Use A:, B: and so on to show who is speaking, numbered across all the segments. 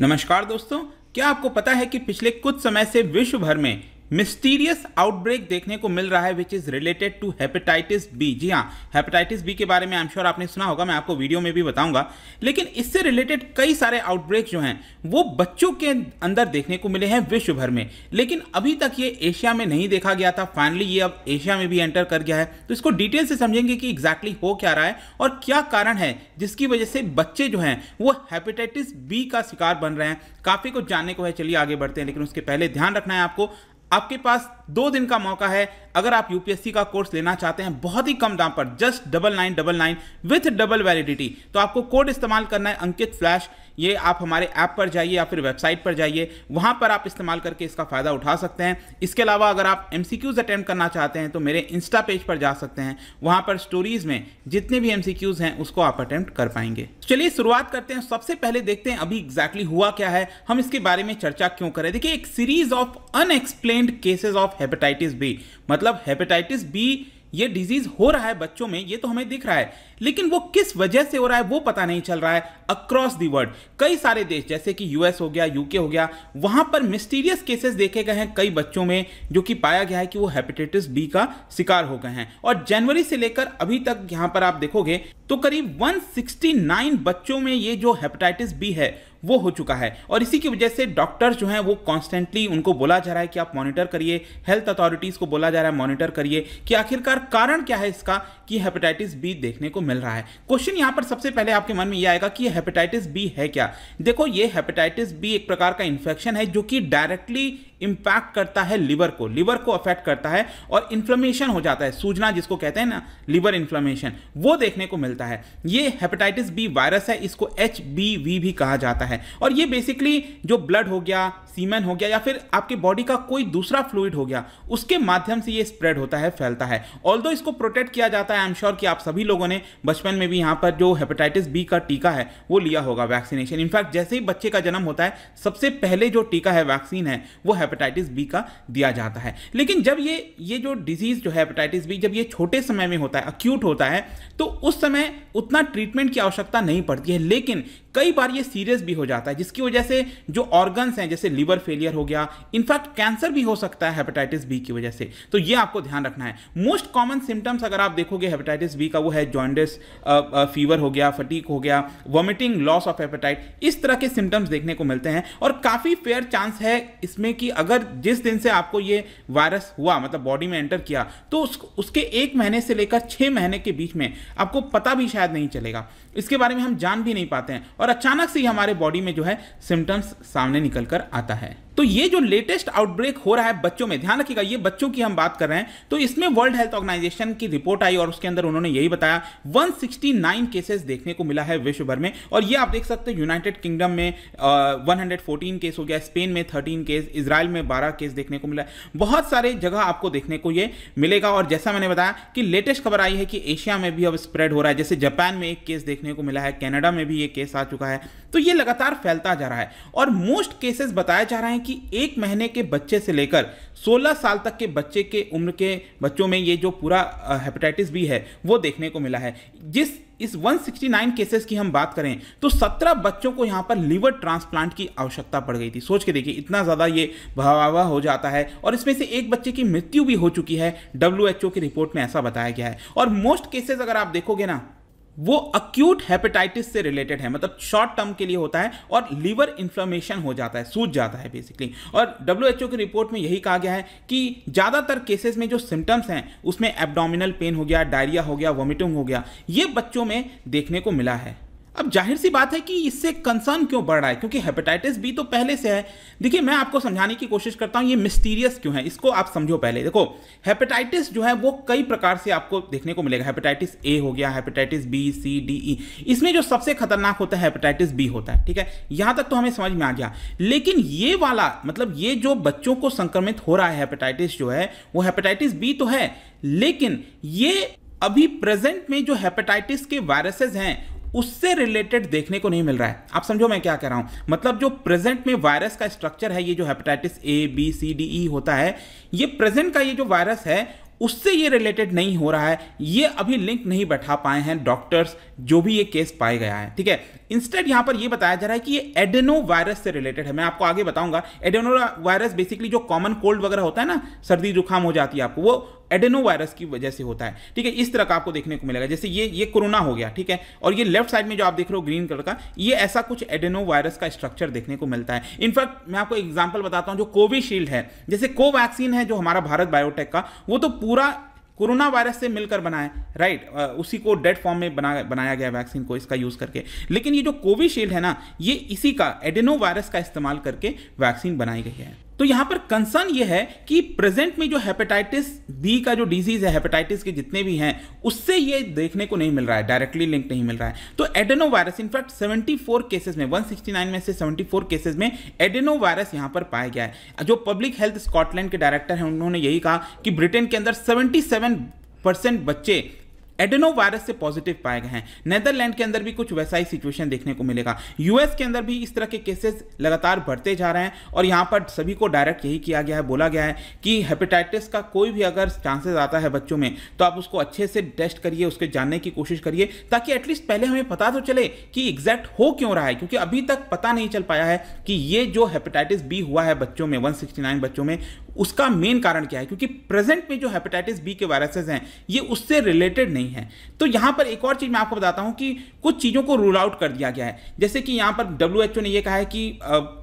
A: नमस्कार दोस्तों क्या आपको पता है कि पिछले कुछ समय से विश्व भर में मिस्टीरियस आउटब्रेक देखने को मिल रहा है which is related to hepatitis B जी हाँ हेपेटाइटिस बी के बारे में आई एम श्योर आपने सुना होगा मैं आपको वीडियो में भी बताऊंगा लेकिन इससे रिलेटेड कई सारे आउटब्रेक जो हैं वो बच्चों के अंदर देखने को मिले हैं विश्व भर में लेकिन अभी तक ये एशिया में नहीं देखा गया था फाइनली ये अब एशिया में भी एंटर कर गया है तो इसको डिटेल से समझेंगे कि एग्जैक्टली exactly हो क्या रहा है और क्या कारण है जिसकी वजह से बच्चे जो हैं वो हेपेटाइटिस बी का शिकार बन रहे हैं काफ़ी कुछ जानने को है चलिए आगे बढ़ते हैं लेकिन उसके पहले ध्यान रखना है आपको आपके पास दो दिन का मौका है अगर आप यूपीएससी का कोर्स लेना चाहते हैं बहुत ही कम दाम पर just double nine double nine with double validity तो आपको कोड इस्तेमाल करना है अंकित फ्लैश ये आप हमारे ऐप पर जाइए या फिर वेबसाइट पर जाइए वहाँ पर आप इस्तेमाल करके इसका फ़ायदा उठा सकते हैं इसके अलावा अगर आप एम सी करना चाहते हैं तो मेरे इंस्टा पेज पर जा सकते हैं वहाँ पर स्टोरीज़ में जितने भी एम हैं उसको आप अटैम्प्ट कर पाएंगे चलिए शुरुआत करते हैं सबसे पहले देखते हैं अभी एग्जैक्टली हुआ क्या है हम इसके बारे में चर्चा क्यों करें देखिए एक series of unexplained cases of hepatitis B मतलब हेपेटाइटिस बी ये डिजीज हो रहा है बच्चों में ये तो हमें दिख रहा है लेकिन वो किस वजह से हो रहा है वो पता नहीं चल रहा है अक्रॉस दी वर्ल्ड कई सारे देश जैसे कि यूएस हो गया यूके हो गया वहां पर मिस्टीरियस केसेस देखे गए हैं कई बच्चों में जो कि पाया गया है कि वो हेपेटाइटिस बी का शिकार हो गए हैं और जनवरी से लेकर अभी तक यहां पर आप देखोगे तो करीब 169 बच्चों में ये जो हेपेटाइटिस बी है वो हो चुका है और इसी की वजह से डॉक्टर्स जो हैं वो कॉन्स्टेंटली उनको बोला जा रहा है कि आप मॉनिटर करिए हेल्थ अथॉरिटीज़ को बोला जा रहा है मॉनिटर करिए कि आखिरकार कारण क्या है इसका कि हेपेटाइटिस बी देखने को मिल रहा है क्वेश्चन यहाँ पर सबसे पहले आपके मन में ये आएगा कि हेपेटाइटिस बी है क्या देखो ये हेपेटाइटिस बी एक प्रकार का इन्फेक्शन है जो कि डायरेक्टली इंपैक्ट करता है लिवर को लिवर को अफेक्ट करता है और इन्फ्लेमेशन हो जाता है सूजना जिसको कहते हैं ना लिवर इन्फ्लेमेशन वो देखने को मिलता है ये हेपेटाइटिस बी वायरस है इसको एच भी कहा जाता है है और ये बेसिकली जो ब्लड हो गया सीमेन हो गया या फिर आपके बॉडी का कोई दूसरा फ्लूड हो गया उसके माध्यम से ये स्प्रेड होता है फैलता है ऑल इसको प्रोटेक्ट किया जाता है आई एम श्योर कि आप सभी लोगों ने बचपन में भी यहाँ पर जो हेपेटाइटिस बी का टीका है वो लिया होगा वैक्सीनेशन इनफैक्ट जैसे ही बच्चे का जन्म होता है सबसे पहले जो टीका है वैक्सीन है वो हेपेटाइटिस बी का दिया जाता है लेकिन जब ये ये जो डिजीज़ जो हैपेटाइटिस बी जब ये छोटे समय में होता है अक्यूट होता है तो उस समय उतना ट्रीटमेंट की आवश्यकता नहीं पड़ती है लेकिन कई बार ये सीरियस भी हो जाता है जिसकी वजह से जो ऑर्गन्स हैं जैसे लीवर फेलियर हो गया इनफैक्ट कैंसर भी हो सकता है हेपेटाइटिस बी की वजह से तो ये आपको ध्यान रखना है मोस्ट कॉमन सिम्टम्स अगर आप देखोगे हेपेटाइटिस बी का वो है जॉइंडस फीवर हो गया फटीक हो गया वॉमिटिंग लॉस ऑफ हेपेटाइट इस तरह के सिम्टम्स देखने को मिलते हैं और काफ़ी फेयर चांस है इसमें कि अगर जिस दिन से आपको ये वायरस हुआ मतलब बॉडी में एंटर किया तो उस, उसके एक महीने से लेकर छः महीने के बीच में आपको पता भी शायद नहीं चलेगा इसके बारे में हम जान भी नहीं पाते हैं और और अचानक से हमारे बॉडी में जो है सिम्टम्स सामने निकल कर आता है तो ये जो लेटेस्ट आउटब्रेक हो रहा है बच्चों में ध्यान रखिएगा ये बच्चों की हम बात कर रहे हैं तो इसमें वर्ल्ड हेल्थ ऑर्गेनाइजेशन की रिपोर्ट आई और उसके अंदर उन्होंने यही बताया 169 केसेस देखने को मिला है विश्व भर में और ये आप देख सकते हैं यूनाइटेड किंगडम में वन 114 केस हो गया स्पेन में थर्टीन केस इसराइल में बारह केस देखने को मिला बहुत सारे जगह आपको देखने को ये मिलेगा और जैसा मैंने बताया कि लेटेस्ट खबर आई है कि एशिया में भी अब स्प्रेड हो रहा है जैसे जापान में एक केस देखने को मिला है कैनेडा में भी ये केस आ चुका है तो ये लगातार फैलता जा रहा है और मोस्ट केसेस बताया जा रहे हैं कि एक महीने के बच्चे से लेकर 16 साल तक के बच्चे के उम्र के बच्चों में ये जो पूरा हेपेटाइटिस बी है वो देखने को मिला है जिस इस 169 केसेस की हम बात करें तो 17 बच्चों को यहां पर लीवर ट्रांसप्लांट की आवश्यकता पड़ गई थी सोच के देखिए इतना ज़्यादा ये भावावा हो जाता है और इसमें से एक बच्चे की मृत्यु भी हो चुकी है डब्ल्यू की रिपोर्ट में ऐसा बताया गया है और मोस्ट केसेस अगर आप देखोगे ना वो अक्यूट हेपेटाइटिस से रिलेटेड है मतलब शॉर्ट टर्म के लिए होता है और लीवर इन्फ्लेमेशन हो जाता है सूज जाता है बेसिकली और डब्ल्यू एच ओ की रिपोर्ट में यही कहा गया है कि ज़्यादातर केसेस में जो सिम्टम्स हैं उसमें एब्डोमिनल पेन हो गया डायरिया हो गया वॉमिटिंग हो गया ये बच्चों में देखने को मिला है अब जाहिर सी बात है कि इससे कंसर्न क्यों बढ़ रहा है क्योंकि हेपेटाइटिस बी तो पहले से है देखिए मैं आपको समझाने की कोशिश करता हूँ ये मिस्टीरियस क्यों है इसको आप समझो पहले देखो हेपेटाइटिस जो है वो कई प्रकार से आपको देखने को मिलेगा हेपेटाइटिस ए हो गया hepatitis B C D E इसमें जो सबसे खतरनाक होता है हेपेटाइटिस बी होता है ठीक है यहाँ तक तो हमें समझ में आ गया लेकिन ये वाला मतलब ये जो बच्चों को संक्रमित हो रहा है हेपेटाइटिस जो है वो हेपेटाइटिस बी तो है लेकिन ये अभी प्रेजेंट में जो हेपेटाइटिस के वायरसेस हैं उससे रिलेटेड देखने को नहीं मिल रहा है आप समझो मैं क्या कह रहा हूं मतलब जो प्रेजेंट में वायरस का स्ट्रक्चर है ये जो hepatitis A B C D E होता है ये प्रेजेंट का ये जो वायरस है उससे ये रिलेटेड नहीं हो रहा है ये अभी लिंक नहीं बैठा पाए हैं डॉक्टर्स जो भी ये केस पाया गया है ठीक है इंस्टेड यहां पर यह बताया जा रहा है कि ये एडेनो वायरस से रिलेटेड है मैं आपको आगे बताऊंगा एडेनो वायरस बेसिकली जो कॉमन कोल्ड वगैरह होता है ना सर्दी जुकाम हो जाती है आपको वो एडेनो वायरस की वजह से होता है ठीक है इस तरह का आपको देखने को मिलेगा जैसे ये ये कोरोना हो गया ठीक है और ये लेफ्ट साइड में जो आप देख रहे हो ग्रीन कलर का ये ऐसा कुछ एडेनो वायरस का स्ट्रक्चर देखने को मिलता है इनफैक्ट मैं आपको एग्जाम्पल बताता हूँ जो कोविशील्ड है जैसे कोवैक्सीन है जो हमारा भारत बायोटेक का वो तो पूरा कोरोना वायरस से मिलकर बनाए राइट उसी को डेड फॉर्म में बना बनाया गया वैक्सीन को इसका यूज़ करके लेकिन ये जो कोविशील्ड है ना ये इसी का एडेनो वायरस का इस्तेमाल करके वैक्सीन बनाई गई है तो यहां पर कंसर्न ये है कि प्रेजेंट में जो हेपेटाइटिस बी का जो डिजीज है हेपेटाइटिस के जितने भी हैं उससे ये देखने को नहीं मिल रहा है डायरेक्टली लिंक नहीं मिल रहा है तो एडेनो वायरस इनफैक्ट 74 केसेस में 169 में से 74 केसेस में एडेनो वायरस यहां पर पाया गया है जो पब्लिक हेल्थ स्कॉटलैंड के डायरेक्टर हैं उन्होंने यही कहा कि ब्रिटेन के अंदर सेवेंटी परसेंट बच्चे एडेनो वायरस से पॉजिटिव पाए गए हैं नेदरलैंड के अंदर भी कुछ वैसा ही सिचुएशन देखने को मिलेगा यूएस के अंदर भी इस तरह के केसेस लगातार बढ़ते जा रहे हैं और यहाँ पर सभी को डायरेक्ट यही किया गया है बोला गया है कि हेपेटाइटिस का कोई भी अगर चांसेस आता है बच्चों में तो आप उसको अच्छे से टेस्ट करिए उसके जानने की कोशिश करिए ताकि एटलीस्ट पहले हमें पता तो चले कि एग्जैक्ट हो क्यों रहा है क्योंकि अभी तक पता नहीं चल पाया है कि ये जो हेपेटाइटिस बी हुआ है बच्चों में वन बच्चों में उसका मेन कारण क्या है क्योंकि प्रेजेंट में जो हेपेटाइटिस बी के वायरसेस हैं ये उससे रिलेटेड नहीं है तो यहां पर एक और चीज़ मैं आपको बताता हूँ कि कुछ चीज़ों को रूल आउट कर दिया गया है जैसे कि यहाँ पर डब्ल्यू ने यह कहा है कि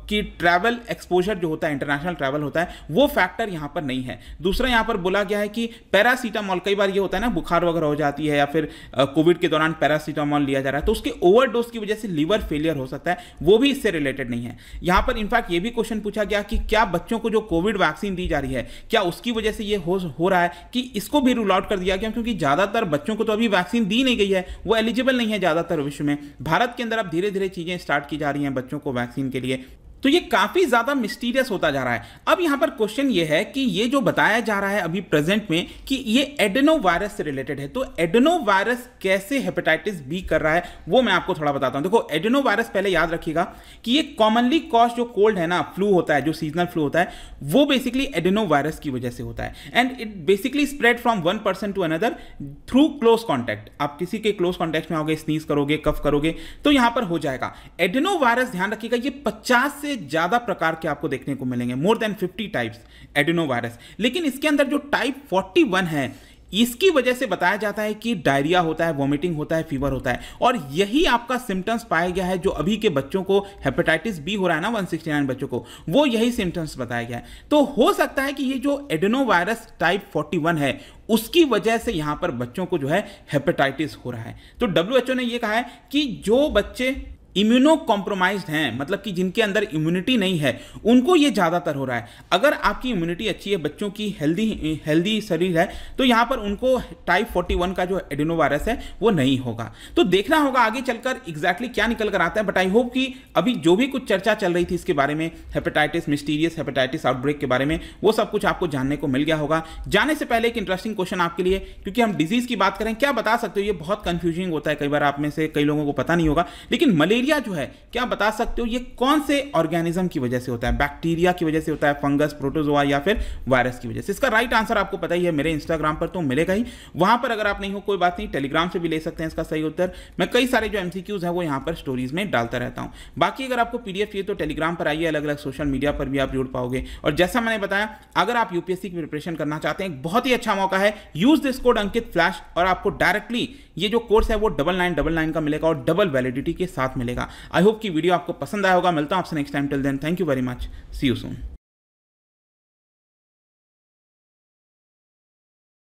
A: कि ट्रैवल एक्सपोजर जो होता है इंटरनेशनल ट्रैवल होता है वो फैक्टर यहाँ पर नहीं है दूसरा यहाँ पर बोला गया है कि पैरासीटामॉल कई बार ये होता है ना बुखार वगैरह हो जाती है या फिर कोविड के दौरान पैरासीटामॉल लिया जा रहा है तो उसके ओवरडोज की वजह से लीवर फेलियर हो सकता है वो भी इससे रिलेटेड नहीं है यहाँ पर इनफैक्ट ये भी क्वेश्चन पूछा गया कि क्या बच्चों को जो कोविड वैक्सीन दी जा रही है क्या उसकी वजह से ये हो, हो रहा है कि इसको भी रूल आउट कर दिया गया क्योंकि ज़्यादातर बच्चों को तो अभी वैक्सीन दी नहीं गई है वो एलिजिबल नहीं है ज़्यादातर विश्व में भारत के अंदर अब धीरे धीरे चीज़ें स्टार्ट की जा रही हैं बच्चों को वैक्सीन के लिए तो ये काफ़ी ज़्यादा मिस्टीरियस होता जा रहा है अब यहां पर क्वेश्चन ये है कि ये जो बताया जा रहा है अभी प्रेजेंट में कि ये एडेनो वायरस से रिलेटेड है तो एडेनो वायरस कैसे हेपेटाइटिस बी कर रहा है वो मैं आपको थोड़ा बताता हूं देखो एडेनो वायरस पहले याद रखिएगा कि ये कॉमनली कॉज जो कोल्ड है ना फ्लू होता है जो सीजनल फ्लू होता है वो बेसिकली एडेनो वायरस की वजह से होता है and it basically spread from one person to another through close contact आप किसी के क्लोज कॉन्टैक्ट में आओगे स्नीज करोगे कफ करोगे तो यहां पर हो जाएगा एडेनो वायरस ध्यान रखिएगा ये पचास से ज़्यादा प्रकार के आपको देखने को मिलेंगे more than 50 types adeno virus लेकिन इसके अंदर जो टाइप 41 है इसकी वजह से बताया जाता है कि डायरिया होता है वॉमिटिंग होता है फीवर होता है और यही आपका सिम्टम्स पाया गया है जो अभी के बच्चों को हेपेटाइटिस बी हो रहा है ना 169 बच्चों को वो यही सिम्टम्स बताया गया है तो हो सकता है कि ये जो एडेनो वायरस टाइप 41 है उसकी वजह से यहाँ पर बच्चों को जो है हेपेटाइटिस हो रहा है तो डब्ल्यू ने यह कहा है कि जो बच्चे इम्यूनो कॉम्प्रोमाइज हैं मतलब कि जिनके अंदर इम्यूनिटी नहीं है उनको ये ज़्यादातर हो रहा है अगर आपकी इम्यूनिटी अच्छी है बच्चों की हेल्दी हेल्दी शरीर है तो यहाँ पर उनको टाइप 41 का जो एडिनो वायरस है वो नहीं होगा तो देखना होगा आगे चलकर एग्जैक्टली क्या निकल कर आता है बट आई होप कि अभी जो भी कुछ चर्चा चल रही थी इसके बारे में हेपेटाइटिस मिस्टीरियस हेपेटाइटिस आउटब्रेक के बारे में वो सब कुछ आपको जानने को मिल गया होगा जाने से पहले एक इंटरेस्टिंग क्वेश्चन आपके लिए क्योंकि हम डिजीज़ की बात करें क्या बता सकते हो ये बहुत कन्फ्यूजिंग होता है कई बार आप में से कई लोगों को पता नहीं होगा लेकिन मलेरिया बैक्टीरिया जो है क्या बता सकते हो ये कौन से ऑर्गेनिज्म की वजह से होता है बैक्टीरिया की वजह से होता है फंगस प्रोटोजोआ या फिर वायरस की वजह से इसका राइट आंसर आपको पता ही है मेरे इंस्टाग्राम पर तो मिलेगा ही वहां पर अगर आप नहीं हो कोई बात नहीं टेलीग्राम से भी ले सकते हैं इसका सही उत्तर मैं कई सारे जो एमसीक्यूज है वो यहां पर स्टोरीज में डालता रहता हूं बाकी अगर आपको पीडीएफ चाहिए तो टेलीग्राम पर आइए अलग अलग सोशल मीडिया पर भी आप जुड़ पाओगे और जैसा मैंने बताया अगर आप यूपीएससी की प्रिपरेशन करना चाहते हैं बहुत ही अच्छा मौका है use this code Ankit flash और आपको डायरेक्टली ये जो कोर्स है वो डबल नाइन डबल नाइन का मिलेगा और डबल वैलिडिटी के साथ मिलेगा मिलेगा आई होप कि वीडियो आपको पसंद आया होगा मिलता हूँ आपसे next time till then thank you very much see you soon